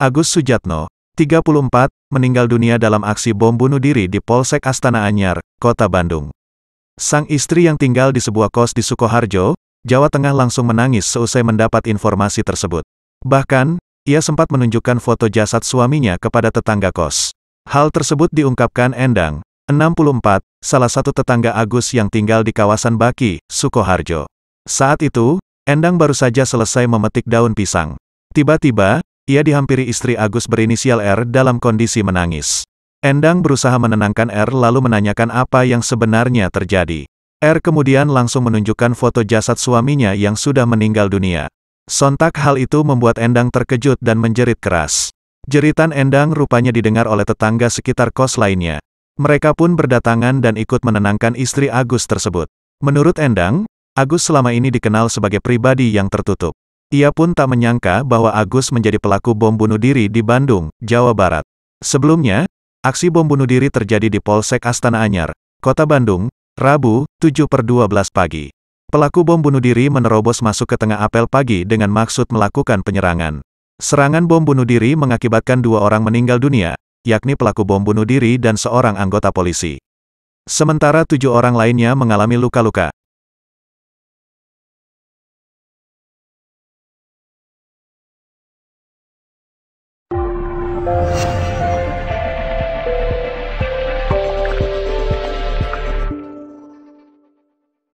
Agus Sujatno, 34, meninggal dunia dalam aksi bom bunuh diri di Polsek Astana Anyar, Kota Bandung. Sang istri yang tinggal di sebuah kos di Sukoharjo, Jawa Tengah langsung menangis seusai mendapat informasi tersebut. Bahkan, ia sempat menunjukkan foto jasad suaminya kepada tetangga kos. Hal tersebut diungkapkan Endang, 64, salah satu tetangga Agus yang tinggal di kawasan Baki, Sukoharjo. Saat itu, Endang baru saja selesai memetik daun pisang. Tiba-tiba, ia dihampiri istri Agus berinisial R dalam kondisi menangis. Endang berusaha menenangkan R lalu menanyakan apa yang sebenarnya terjadi. R kemudian langsung menunjukkan foto jasad suaminya yang sudah meninggal dunia. Sontak hal itu membuat Endang terkejut dan menjerit keras. Jeritan Endang rupanya didengar oleh tetangga sekitar kos lainnya. Mereka pun berdatangan dan ikut menenangkan istri Agus tersebut. Menurut Endang, Agus selama ini dikenal sebagai pribadi yang tertutup. Ia pun tak menyangka bahwa Agus menjadi pelaku bom bunuh diri di Bandung, Jawa Barat. Sebelumnya, aksi bom bunuh diri terjadi di Polsek Astana Anyar, Kota Bandung, Rabu, 7 per 12 pagi. Pelaku bom bunuh diri menerobos masuk ke tengah apel pagi dengan maksud melakukan penyerangan. Serangan bom bunuh diri mengakibatkan dua orang meninggal dunia, yakni pelaku bom bunuh diri dan seorang anggota polisi. Sementara tujuh orang lainnya mengalami luka-luka. Thank you.